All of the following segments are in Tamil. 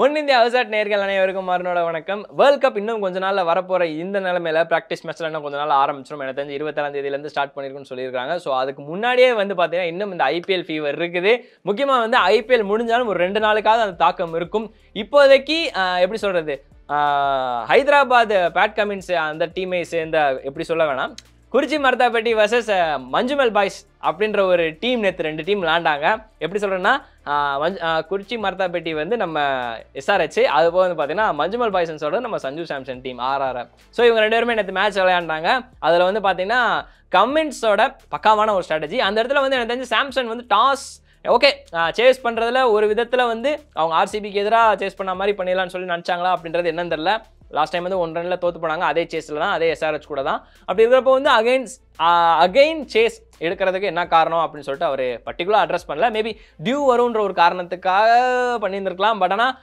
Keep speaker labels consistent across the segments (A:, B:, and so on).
A: ஒன் இந்தியா அவுசாட் நேர்கள் அனைவருக்கும் மறுநாள் வணக்கம் வேர்ல்ட் கப் இன்னும் கொஞ்ச நாளில் வரப்போகிற இந்த நிலமையில ப்ராக்டிஸ் மேட்ச்ல இன்னும் கொஞ்ச நாள் ஆரம்பிச்சிடும் எனக்கு தெரிஞ்சு இருபத்தாறாம் தேதியிலேருந்து ஸ்டார்ட் பண்ணிருக்கும் சொல்லியிருக்காங்க ஸோ அதுக்கு முன்னாடியே வந்து பார்த்தீங்கன்னா இன்னும் இந்த ஐபிஎல் ஃபீவர் இருக்குது முக்கியமாக வந்து ஐபிஎல் முடிஞ்சாலும் ஒரு ரெண்டு நாளுக்காவது அந்த தாக்கம் இருக்கும் இப்போதைக்கு எப்படி சொல்கிறது ஹைதராபாத் பேட் கமின்ஸ் அந்த டீமை சேர்ந்த எப்படி சொல்ல வேணாம் குறிச்சி மருதாப்பட்டி வர்சஸ் மஞ்சுமல் பாய்ஸ் அப்படின்ற ஒரு டீம் நேற்று ரெண்டு டீம் விளாண்டாங்க எப்படி சொல்கிறேன்னா குறிச்சி மருதாப்பட்டி வந்து நம்ம எஸ்ஆர்ஹெச் அது போக வந்து பார்த்தீங்கன்னா மஞ்சுமல் பாய்ஸ்னு சொல்கிறது நம்ம Sanju Samson team RR so இவங்க ரெண்டு பேருமே நேற்று மேட்ச் விளையாண்டாங்க அதில் வந்து பார்த்தீங்கன்னா கம்மின்ஸோட பக்காவான ஒரு ஸ்ட்ராட்டஜி அந்த இடத்துல வந்து எனக்கு தெரிஞ்சு சாம்சன் வந்து டாஸ் ஓகே சேஸ் பண்ணுறதுல ஒரு விதத்தில் வந்து அவங்க ஆர்சிபிக்கு எதிராக சேஸ் பண்ண மாதிரி பண்ணிடலாம்னு சொல்லி நினச்சாங்களா அப்படின்றது என்னன்னு தெரில லாஸ்ட் டைம் வந்து ஒன் ரனில் தோற்று போனாங்க அதே சேஸில் தான் அதே எஸ்ஆர்ஹெச் கூட தான் அப்படி இருக்கிறப்போ வந்து அகைன்ஸ் அகைன் சேஸ் எடுக்கிறதுக்கு என்ன காரணம் அப்படின்னு சொல்லிட்டு அவர் பர்டிகுலராக அட்ரஸ் பண்ணல மேபி டியூ வரும்ன்ற ஒரு காரணத்துக்காக பண்ணியிருந்திருக்கலாம் பட் ஆனால்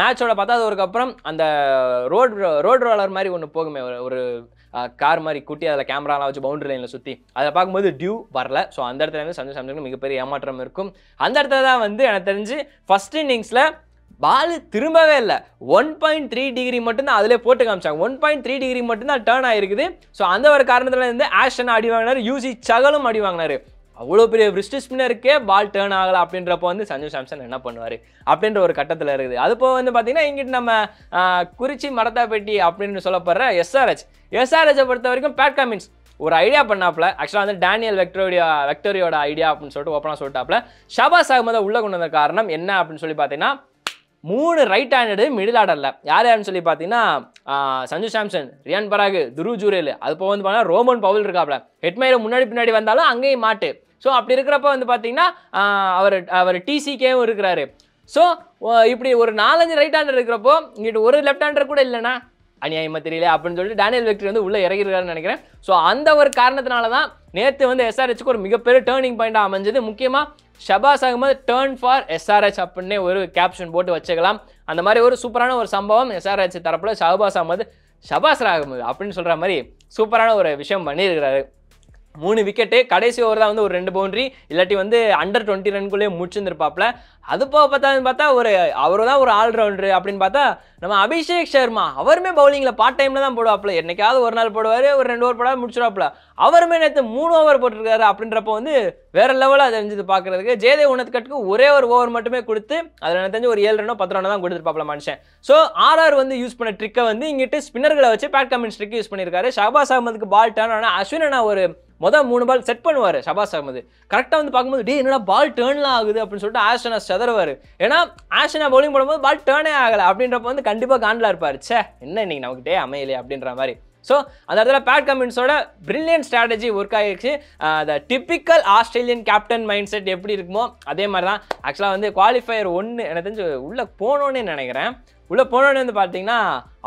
A: மேட்சோட பத்தாததுக்கு அப்புறம் அந்த ரோட் ரோட் ரோலர் மாதிரி ஒன்று போகுமே ஒரு கார் மாதிரி கூட்டி அதில் கேமராலாம் வச்சு பவுண்டரி லைனில் சுற்றி அதை பார்க்கும்போது டியூ வரல ஸோ அந்த இடத்துல வந்து சஞ்சய் மிகப்பெரிய ஏமாற்றம் இருக்கும் அந்த இடத்துல தான் வந்து எனக்கு தெரிஞ்சு ஃபஸ்ட் இன்னிங்ஸில் பால் திரும்பவே இல்லை ஒன் பாயிண்ட் த்ரீ டிகிரி மட்டும்தான் அதிலே போட்டு காமிச்சாங்க ஒன் பாயிண்ட் த்ரீ டிகிரி மட்டும்தான் டேர்ன் ஆயிருக்குது ஸோ அந்த ஒரு காரணத்தில் இருந்து ஆஷன் அடி வாங்கினார் யூசி சகலும் அடி வாங்கினார் அவ்வளோ பெரிய பிரிஸ்டி ஸ்பின்னருக்கே பால் டேர்ன் ஆகலை அப்படின்றப்போ வந்து சஞ்சு சாம்சன் என்ன பண்ணுவார் அப்படின்ற ஒரு கட்டத்தில் இருக்குது அதுப்போ வந்து பார்த்தீங்கன்னா இங்கிட்டு நம்ம குறிச்சி பெட்டி அப்படின்னு சொல்லப்படுற எஸ்ஆர்ஹெச் எஸ்ஆர்ஹெச்சை பொறுத்த வரைக்கும் பேட் காமின்ஸ் ஒரு ஐடியா பண்ணாப்புல ஆக்சுவலாக வந்து டேனியல் வெக்டோரியா வெக்டோரியோட ஐடியா அப்படின்னு சொல்லிட்டு ஓப்பனாக சொல்லிட்டாப்புல ஷபாஸ் அகமதை உள்ளே கொண்டு வந்த காரணம் என்ன அப்படின்னு சொல்லி பார்த்தீங்கன்னா மூணு ரைட் ஹேண்டடு மிடில் ஆர்டரில் யார் யாருன்னு சொல்லி பார்த்தீங்கன்னா சஞ்சு சாம்சன் ரியான் பராகு துரு ஜூரேலு அது போக வந்து பார்த்தா ரோமன் பவுல் இருக்காப்ல ஹெட்மையில முன்னாடி பின்னாடி வந்தாலும் அங்கேயும் மாட்டு ஸோ அப்படி இருக்கிறப்ப வந்து பார்த்தீங்கன்னா அவர் அவர் டிசிக்கேவும் இருக்கிறாரு ஸோ இப்படி ஒரு நாலஞ்சு ரைட் ஹேண்டர் இருக்கிறப்போ இங்கிட்டு ஒரு லெஃப்ட் ஹேண்டர் கூட இல்லைனா அநியாயமாக தெரியல அப்படின்னு சொல்லிட்டு டேனியல் வெக்டரி வந்து உள்ளே இறங்கியிருக்காருன்னு நினைக்கிறேன் ஸோ அந்த ஒரு காரணத்தினால தான் நேற்று வந்து எஸ்ஆர்ஹெச்சுக்கு ஒரு மிகப்பெரிய டேர்னிங் பாயிண்டாக அமைஞ்சது முக்கியமாக ஷபாஸ் ஆகும்போது டேர்ன் ஃபார் எஸ்ஆர்ஹெச் அப்படின்னு ஒரு கேப்ஷன் போட்டு வச்சுக்கலாம் அந்த மாதிரி ஒரு சூப்பரான ஒரு சம்பவம் எஸ்ஆர்ஹெச் தரப்பில் ஷபாஸ் ஆகும்போது ஷபாஸ் ஆகும்போது அப்படின்னு சொல்கிற மாதிரி சூப்பரான ஒரு விஷயம் பண்ணியிருக்கிறாரு மூணு விக்கெட்டு கடைசி ஓவர் தான் வந்து ஒரு ரெண்டு பவுண்ட்ரி இல்லாட்டி வந்து அண்டர் டுவெண்ட்டி ரன்குள்ளேயே முடிச்சிருந்துருப்பாப்ல அது போக பார்த்தா பார்த்தா ஒரு அவர் தான் ஒரு ஆல்ரவுண்டர் அப்படின்னு பார்த்தா நம்ம அபிஷேக் சர்மா அவருமே பவுலிங்கில் பார்ட் டைமில் தான் போடுவாப்ல என்னைக்காவது ஒரு நாள் போடுவார் ஒரு ரெண்டு ஓவர் போட முடிச்சிடுவாப்ல அவருமே நேற்று மூணு ஓவர் போட்டிருக்காரு அப்படின்றப்போ வந்து வேறு லெவலாக தெரிஞ்சது பார்க்குறதுக்கு ஜேதே உணத்துக்கட்டுக்கு ஒரே ஒரு ஓவர் மட்டுமே கொடுத்து அதில் எனக்கு தெரிஞ்சு ஒரு ஏழு ரனோ பத்து ரனோ தான் கொடுத்துருப்பாப்பில் மனுஷன் ஸோ ஆர்ஆர் வந்து யூஸ் பண்ண ட்ரிக்கை வந்து இங்கிட்டு ஸ்பின்னர்களை வச்சு பேட் கமின்ஸ் ட்ரிக் யூஸ் பண்ணியிருக்காரு ஷாபாஸ் அகமதுக்கு பால் டேன் ஆனால் அஸ்வின் ஒரு மொதல் மூணு பால் செட் பண்ணுவார் ஷபாஸ் அகமது கரெக்டாக வந்து பார்க்கும்போது டே என்னடா பால் டேர்ன்லாம் ஆகுது அப்படின்னு சொல்லிட்டு ஆஷனா செதறுவார் ஏன்னா ஆஷனா பவுலிங் போடும்போது பால் டேர்னே ஆகலை அப்படின்றப்ப வந்து கண்டிப்பாக காண்டில் இருப்பார் சே என்ன இன்னைக்கு நமக்கு டே அமையலையே அப்படின்ற மாதிரி ஸோ அந்த இடத்துல பேட் கமின்ஸோட பிரில்லியன் ஸ்ட்ராட்டஜி ஒர்க் ஆகிடுச்சு அந்த typical Australian captain mindset எப்படி இருக்குமோ அதே மாதிரி தான் ஆக்சுவலாக வந்து குவாலிஃபையர் ஒன்று எனக்கு தெரிஞ்சு உள்ளே போனோன்னே நினைக்கிறேன் உள்ளே போனோடனே வந்து பார்த்தீங்கன்னா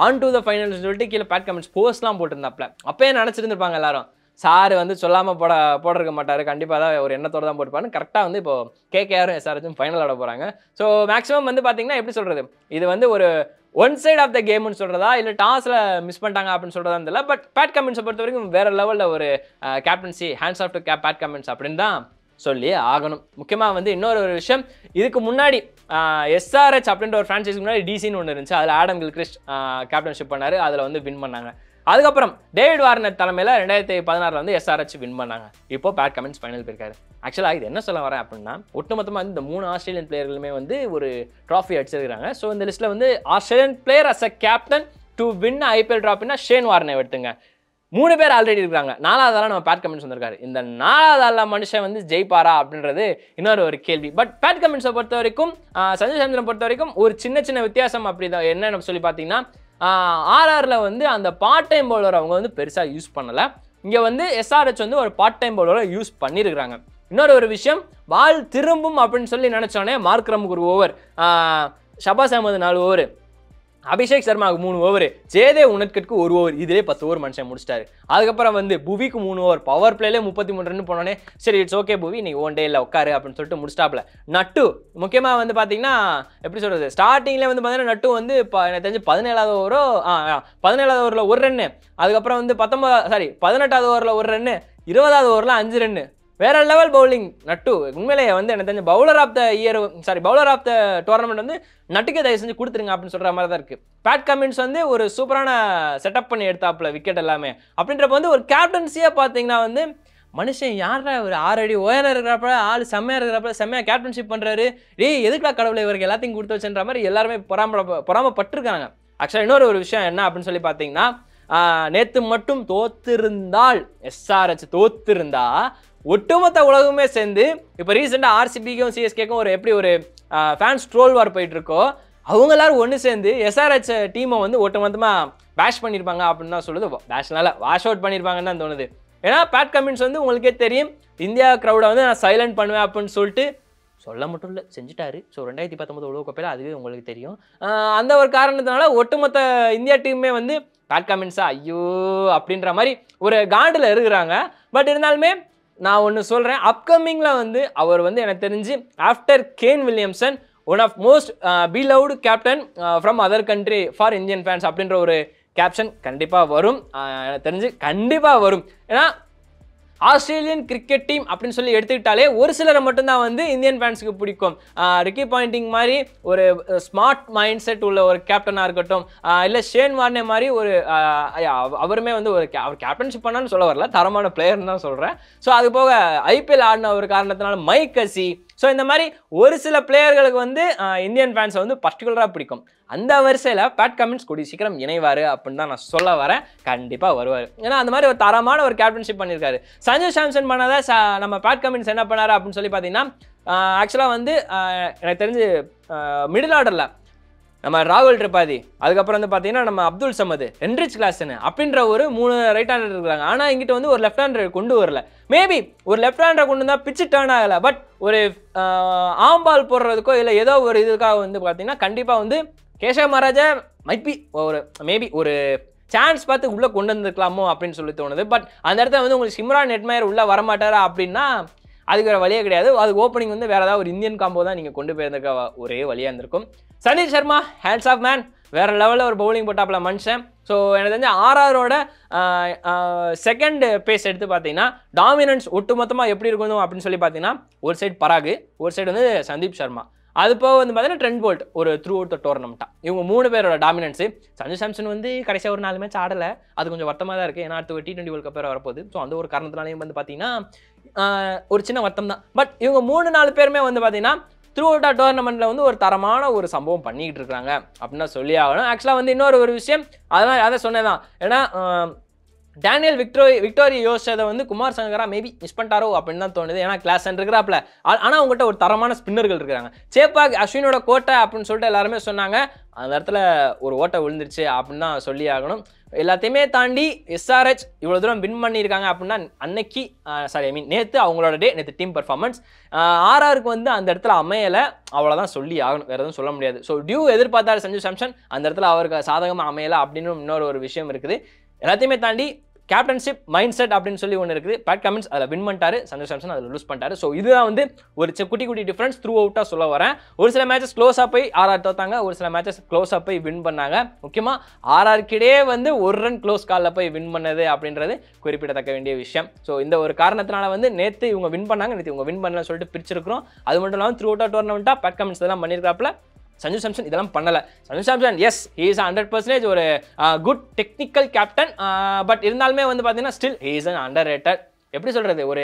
A: ஆன் டு த ஃபைனல்ஸ் சொல்லிட்டு கீழே பேட் கமெண்ட்ஸ் போஸ்ட்லாம் போட்டிருந்தாப்ல அப்போயே நினச்சிருந்துருப்பாங்க எல்லாரும் சார் வந்து சொல்லாமல் போட போட்டிருக்க மாட்டார் கண்டிப்பாக தான் ஒரு எண்ணத்தோடு தான் போட்டுப்பாருன்னு கரெக்டாக வந்து இப்போ கேகேஆரும் எஸ்ஆர்எஸும் ஃபைனல் ஆட போகிறாங்க ஸோ மேக்ஸிமம் வந்து பார்த்தீங்கன்னா எப்படி சொல்கிறது இது வந்து ஒரு ஒன் சைட் ஆஃப் த கேம்னு சொல்கிறதா இல்லை டாஸில் மிஸ் பண்ணிட்டாங்க அப்படின்னு சொல்கிறதா தெரியல பட் பேட் கமெண்ட்ஸை பொறுத்த வரைக்கும் வேறு லெவலில் ஒரு captaincy hands off to cap Pat Cummins அப்படின்னு தான் சொல்லி ஆகணும் முக்கியமாக வந்து இன்னொரு ஒரு விஷயம் இதுக்கு முன்னாடி எஸ்ஆர்ஹெச் அப்படின்ற ஒரு ஃப்ரான்ச்சைஸ்க்கு முன்னாடி டிசின்னு ஒன்று இருந்துச்சு அதில் ஆடம் கிறிஸ்ட் கேப்டன்ஷிப் பண்ணார் அதில் வந்து வின் பண்ணாங்க அதுக்கப்புறம் டேவிட் வார்னர் தலைமையில் ரெண்டாயிரத்தி பதினாறில் வந்து எஸ்ஆர்ஹெச் வின் பண்ணாங்க இப்போ பேட் கமெண்ட்ஸ் ஃபைனல் போயிருக்காரு ஆக்சுவலாக இது என்ன சொல்ல வரேன் அப்படின்னா ஒட்டுமொத்தமாக இந்த மூணு ஆஸ்திரேலியன் பிளேயர்களுமே வந்து ஒரு ட்ராஃபி அடிச்சிருக்கிறாங்க ஸோ இந்த லிஸ்ட்டில் வந்து Australian player as a captain to win IPL ட்ராப்னா ஷேன் வார்னை எடுத்துங்க மூணு பேர் ஆல்ரெடி இருக்கிறாங்க நாலாவது ஆளாக நம்ம பேட் கமெண்ட்ஸ் வந்திருக்காரு இந்த நாலாவது ஆளா மனுஷன் வந்து ஜெயிப்பாரா அப்படின்றது இன்னொரு ஒரு கேள்வி பட் பேட் கமெண்ட்ஸை பொறுத்த வரைக்கும் சஞ்சய் சந்திரன் பொறுத்த வரைக்கும் ஒரு சின்ன சின்ன வித்தியாசம் அப்படி தான் என்ன சொல்லி பார்த்தீங்கன்னா ஆர்ஆரில் வந்து அந்த பார்ட் டைம் பவுலர் அவங்க வந்து பெருசாக யூஸ் பண்ணலை இங்கே வந்து எஸ்ஆர்ஹெச் வந்து ஒரு பார்ட் டைம் பவுலரை யூஸ் பண்ணியிருக்கிறாங்க இன்னொரு ஒரு விஷயம் பால் திரும்பும் அப்படின்னு சொல்லி நினச்சோன்னே மார்க்ரம் ஒரு ஓவர் ஷபாஸ் அகமது நாலு ஓவர் அபிஷேக் சர்மாவுக்கு மூணு ஓவர் ஜேதே உனட்கட்கு ஒரு ஓவர் இதிலே பத்து ஓவர் மனுஷன் முடிச்சிட்டாரு அதுக்கப்புறம் வந்து புவிக்கு மூணு ஓவர் பவர் பிளேலே முப்பத்தி மூணு ரன் போனோடனே சரி இட்ஸ் ஓகே புவி நீ ஓன் டே இல்லை உட்காரு அப்படின்னு சொல்லிட்டு முடிச்சிட்டாப்ல நட்டு முக்கியமாக வந்து பார்த்தீங்கன்னா எப்படி சொல்கிறது ஸ்டார்டிங்கில் வந்து பார்த்தீங்கன்னா நட்டு வந்து எனக்கு தெரிஞ்சு பதினேழாவது ஓவரோ ஆ பதினேழாவது ஓவரில் ஒரு ரன்னு அதுக்கப்புறம் வந்து பத்தொன்பதாவது சாரி பதினெட்டாவது ஓவரில் ஒரு ரன்னு இருபதாவது ஓவரில் அஞ்சு ரன்னு வேற லெவல் பவுலிங் நட்டு உண்மையிலேயே வந்து எனக்கு தெரிஞ்ச bowler of the year sorry bowler of the tournament வந்து நட்டுக்கே தயவு செஞ்சு கொடுத்துருங்க அப்படின்னு சொல்கிற மாதிரி தான் இருக்குது பேட் கமின்ஸ் வந்து ஒரு சூப்பரான செட்டப் பண்ணி எடுத்தாப்புல விக்கெட் எல்லாமே அப்படின்றப்ப வந்து ஒரு கேப்டன்சியாக பார்த்தீங்கன்னா வந்து மனுஷன் யாரா ஒரு ஆறு அடி ஓயராக இருக்கிறப்ப ஆள் செம்மையாக இருக்கிறப்ப செம்மையாக கேப்டன்ஷிப் பண்ணுறாரு டேய் எதுக்குடா கடவுளை இவருக்கு எல்லாத்தையும் கொடுத்து வச்சுன்ற மாதிரி எல்லாருமே பொறாம பொறாமப்பட்டிருக்காங்க ஆக்சுவலாக இன்னொரு ஒரு விஷயம் என்ன அப்படின்னு சொல்லி பார்த்தீங்கன்னா நேற்று மட்டும் தோத்திருந்தால் எஸ்ஆர்ஹெச் தோத்திருந்தா ஒட்டுமொத்த உலகமே சேர்ந்து இப்போ ரீசெண்டாக ஆர்சிபிக்கும் சிஎஸ்கேக்கும் ஒரு எப்படி ஒரு ஃபேன்ஸ் ட்ரோல் வார் போயிட்டு இருக்கோ அவங்க எல்லாரும் ஒன்று சேர்ந்து எஸ்ஆர்ஹெச் டீமை வந்து ஒட்டுமொத்தமாக பேஷ் பண்ணியிருப்பாங்க அப்படின்னு தான் சொல்லுது பேஷ்னால வாஷ் அவுட் பண்ணியிருப்பாங்கன்னு தான் தோணுது ஏன்னா பேட் கமின்ஸ் வந்து உங்களுக்கே தெரியும் இந்தியா க்ரௌடை வந்து நான் சைலண்ட் பண்ணுவேன் அப்படின்னு சொல்லிட்டு சொல்ல மட்டும் இல்லை செஞ்சுட்டாரு ஸோ ரெண்டாயிரத்தி பத்தொம்பது உலக கோப்பையில் அதுவே உங்களுக்கு தெரியும் அந்த ஒரு காரணத்தினால ஒட்டுமொத்த இந்தியா டீமே வந்து பேட் கமின்ஸா ஐயோ அப்படின்ற மாதிரி ஒரு காண்டில் இருக்கிறாங்க பட் இருந்தாலுமே நான் ஒன்று சொல்கிறேன் அப்கமிங்கில் வந்து அவர் வந்து எனக்கு தெரிஞ்சு after Kane Williamson one of most be loved captain from other country for Indian fans அப்படின்ற ஒரு கேப்ஷன் கண்டிப்பாக வரும் எனக்கு தெரிஞ்சு கண்டிப்பாக வரும் ஏன்னா ஆஸ்திரேலியன் கிரிக்கெட் டீம் அப்படின்னு சொல்லி எடுத்துக்கிட்டாலே ஒரு சிலரை மட்டும்தான் வந்து இந்தியன் ஃபேன்ஸுக்கு பிடிக்கும் ரிக்கி பாயிண்டிங் மாதிரி ஒரு ஸ்மார்ட் மைண்ட் செட் உள்ள ஒரு கேப்டனாக இருக்கட்டும் இல்லை ஷேன் வார்னே மாதிரி ஒரு அவருமே வந்து ஒரு அவர் கேப்டன்ஷிப் பண்ணான்னு சொல்ல வரல தரமான பிளேயர்னு தான் சொல்கிறேன் ஸோ அது போக ஐபிஎல் ஆடின ஒரு காரணத்தினால மைக் கசி ஸோ இந்த மாதிரி ஒரு சில பிளேயர்களுக்கு வந்து இந்தியன் ஃபேன்ஸை வந்து பர்டிகுலராக பிடிக்கும் அந்த வரிசையில் பேட் கமின்ஸ் கூடிய சீக்கிரம் இணைவார் அப்படின்னு தான் நான் சொல்ல வரேன் கண்டிப்பாக வருவார் ஏன்னா அந்த மாதிரி ஒரு தரமான ஒரு கேப்டன்ஷிப் பண்ணியிருக்காரு சஞ்சு சாம்சன் சா நம்ம பேட் கமின்ஸ் என்ன பண்ணார் அப்படின்னு சொல்லி பார்த்தீங்கன்னா ஆக்சுவலாக வந்து எனக்கு தெரிஞ்சு மிடில் ஆர்டரில் நம்ம ராகுல் திரிபாதி அதுக்கப்புறம் வந்து பார்த்தீங்கன்னா நம்ம அப்துல் சமது என்ரிச் கிளாஸ்னு அப்படின்ற ஒரு மூணு ரைட் ஹேண்டர் இருக்கிறாங்க ஆனால் இங்கிட்ட வந்து ஒரு லெஃப்ட் ஹேண்டர் கொண்டு வரல மேபி ஒரு லெஃப்ட் ஹேண்டர் கொண்டு வந்தால் பிச்சு டேர்ன் ஆகலை பட் ஒரு ஆம்பால் போடுறதுக்கோ இல்லை ஏதோ ஒரு இதுக்காக வந்து பார்த்தீங்கன்னா கண்டிப்பாக வந்து கேஷவ மகாராஜா மைட் பி ஒரு மேபி ஒரு சான்ஸ் பார்த்து உள்ளே கொண்டு வந்திருக்கலாமோ அப்படின்னு சொல்லி தோணுது பட் அந்த இடத்துல வந்து உங்களுக்கு சிம்ரான் நெட்மயர் உள்ளே வரமாட்டாரா அப்படின்னா அதுக்கு வேறு வழியே கிடையாது அது ஓப்பனிங் வந்து வேறு ஏதாவது ஒரு இந்தியன் காம்போ தான் நீங்கள் கொண்டு போயிருந்திருக்க ஒரே வழியாக இருந்திருக்கும் Sanil Sharma hands of man வேறு லெவலில் ஒரு பவுலிங் போட்டாப்புல மனுஷன் ஸோ எனக்கு தெரிஞ்ச ஆர்ஆரோட செகண்ட் பேஸ் எடுத்து பார்த்தீங்கன்னா டாமினன்ஸ் ஒட்டுமொத்தமாக எப்படி இருக்கணும் அப்படின்னு சொல்லி பார்த்தீங்கன்னா ஒரு சைடு பராகு ஒரு சைடு வந்து சந்தீப் சர்மா அது போக வந்து பார்த்தீங்கன்னா ட்ரெண்ட் போல்ட் ஒரு த்ரூ அவுட் த டோர்னமெண்ட்டா இவங்க மூணு பேரோட டாமினன்ஸு சஞ்சு சாம்சன் வந்து கடைசியாக ஒரு நாலு மேட்ச் ஆடலை அது கொஞ்சம் வருத்தமாக தான் இருக்குது ஏன்னா அடுத்து டி டுவெண்ட்டி வேர்ல்ட் கப் வரப்போகுது ஸோ அந்த ஒரு காரணத்தினாலையும் வந்து பார்த்தீங்கன்னா ஒரு சின்ன வருத்தம் தான் பட் இவங்க மூணு நாலு பேருமே வந்து பார்த்தீங்கன்னா த்ரூ அவுட்டா டோர்னமெண்ட்டில் வந்து ஒரு தரமான ஒரு சம்பவம் பண்ணிக்கிட்டு இருக்காங்க அப்படின்னா சொல்லி ஆகணும் ஆக்சுவலாக வந்து இன்னொரு ஒரு விஷயம் அதெல்லாம் அதை சொன்னேன் தான் ஏன்னா டேனியல் விக்டோரி விக்டோரிய யோசிச்சதை வந்து குமார் சங்கரா மேபி மிஸ் பண்ணிட்டாரோ அப்படின்னு தான் தோணுது ஏன்னா கிளாஸ் இருக்கிறாப்ல ஆனால் அவங்ககிட்ட ஒரு தரமான ஸ்பின்னர்கள் இருக்கிறாங்க சேப்பாக் அஸ்வினோட கோட்டை அப்படின்னு சொல்லிட்டு எல்லாருமே சொன்னாங்க அந்த இடத்துல ஒரு ஓட்டை விழுந்துருச்சு அப்படின்னு தான் சொல்லி ஆகணும் எல்லாத்தையுமே தாண்டி எஸ்ஆர்ஹெச் இவ்வளோ தூரம் வின் பண்ணியிருக்காங்க அப்படின்னா அன்னைக்கு சாரி ஐ மீன் நேற்று அவங்களோட டே நேற்று டீம் பர்ஃபார்மன்ஸ் ஆர்ஆருக்கு வந்து அந்த இடத்துல அமையலை அவ்வளோதான் சொல்லி ஆகணும் வேறு எதுவும் சொல்ல முடியாது ஸோ டியூ எதிர்பார்த்தார் சஞ்சு சாம்சன் அந்த இடத்துல அவருக்கு சாதகமாக அமையலை அப்படின்னு இன்னொரு ஒரு விஷயம் இருக்குது எல்லாத்தையுமே தாண்டி கேப்டன்ஷிப் மைண்ட் செட் அப்படின்னு சொல்லி ஒன்று இருக்குது பேட் கமின்ஸ் அதில் வின் பண்ணிட்டாரு சஞ்சய் சாம்சன் அதில் லூஸ் பண்ணிட்டாரு ஸோ இதுதான் வந்து ஒரு குட்டி குட்டி டிஃப்ரென்ஸ் த்ரூ அவுட்டாக சொல்ல வரேன் ஒரு சில மேட்சஸ் க்ளோஸாக போய் ஆர்ஆர் தோத்தாங்க ஒரு சில மேட்சஸ் க்ளோஸாக போய் வின் பண்ணாங்க முக்கியமாக ஆர்ஆர்கிடையே வந்து ஒரு ரன் க்ளோஸ் காலில் போய் வின் பண்ணது அப்படின்றது குறிப்பிடத்தக்க வேண்டிய விஷயம் ஸோ இந்த ஒரு காரணத்தினால வந்து நேற்று இவங்க வின் பண்ணாங்க நேற்று இவங்க வின் பண்ணலன்னு சொல்லிட்டு பிரிச்சிருக்கிறோம் அது மட்டும் இல்லாமல் த்ரூ அவுட்டாக டோர்னமெண்ட்டாக பேட் கமின்ஸ் இதெல்லாம் பண்ணியிருக்காப்பில் சஞ்சு சாம்சன் இதெல்லாம் பண்ணலை Sanju Samson yes he is hundred percentage ஒரு குட் டெக்னிக்கல் கேப்டன் பட் இருந்தாலுமே வந்து பார்த்தீங்கன்னா still he is and underrated எப்படி சொல்கிறது ஒரு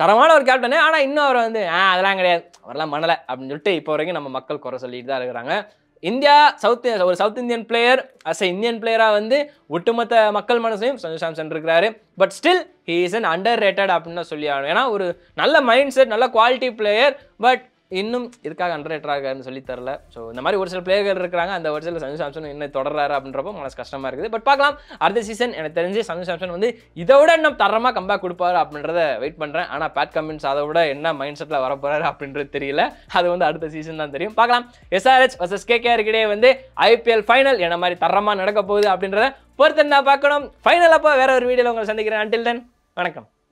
A: தரமான ஒரு கேப்டனு ஆனால் இன்னும் அவர் வந்து ஆ அதெல்லாம் கிடையாது அவரெல்லாம் பண்ணலை அப்படின்னு சொல்லிட்டு இப்போ வரைக்கும் நம்ம மக்கள் குறை சொல்லிட்டு தான் இருக்கிறாங்க இந்தியா சவுத் ஒரு south Indian player as a Indian பிளேயராக வந்து ஒட்டுமொத்த மக்கள் மனசையும் சஞ்சு சாம்சன் இருக்கிறாரு but still he is an underrated அப்படின்னு தான் சொல்லி ஆகணும் ஏன்னா ஒரு நல்ல மைண்ட் செட் நல்ல குவாலிட்டி பிளேயர் பட் இன்னும் இதுக்காக அண்டர் ரேட்டராக சொல்லி தரல ஸோ இந்த மாதிரி ஒரு சில பிளேயர்கள் இருக்கிறாங்க அந்த ஒரு சில சஞ்சு சாம்சன் இன்னும் தொடர்றாரு அப்படின்றப்போ மனசு கஷ்டமாக இருக்குது பட் பார்க்கலாம் அடுத்த சீசன் எனக்கு தெரிஞ்சு சஞ்சு சாம்சன் வந்து இதை விட இன்னும் தரமாக கம்பேக் கொடுப்பாரு அப்படின்றத வெயிட் பண்ணுறேன் ஆனால் பேட் கமின்ஸ் அதை விட என்ன மைண்ட் செட்டில் வரப்போறாரு அப்படின்றது தெரியல அது வந்து அடுத்த சீசன் தான் தெரியும் பார்க்கலாம் எஸ்ஆர்ஹெச் வர்சஸ் கேகேஆர் கிடையே வந்து ஐபிஎல் ஃபைனல் என்ன மாதிரி தரமாக நடக்க போகுது அப்படின்றத பொறுத்து நான் பார்க்கணும் ஃபைனல் அப்போ வேற ஒரு வீடியோவில் உங்களை சந்திக்கிறேன் அன்டில் தென் வணக்கம்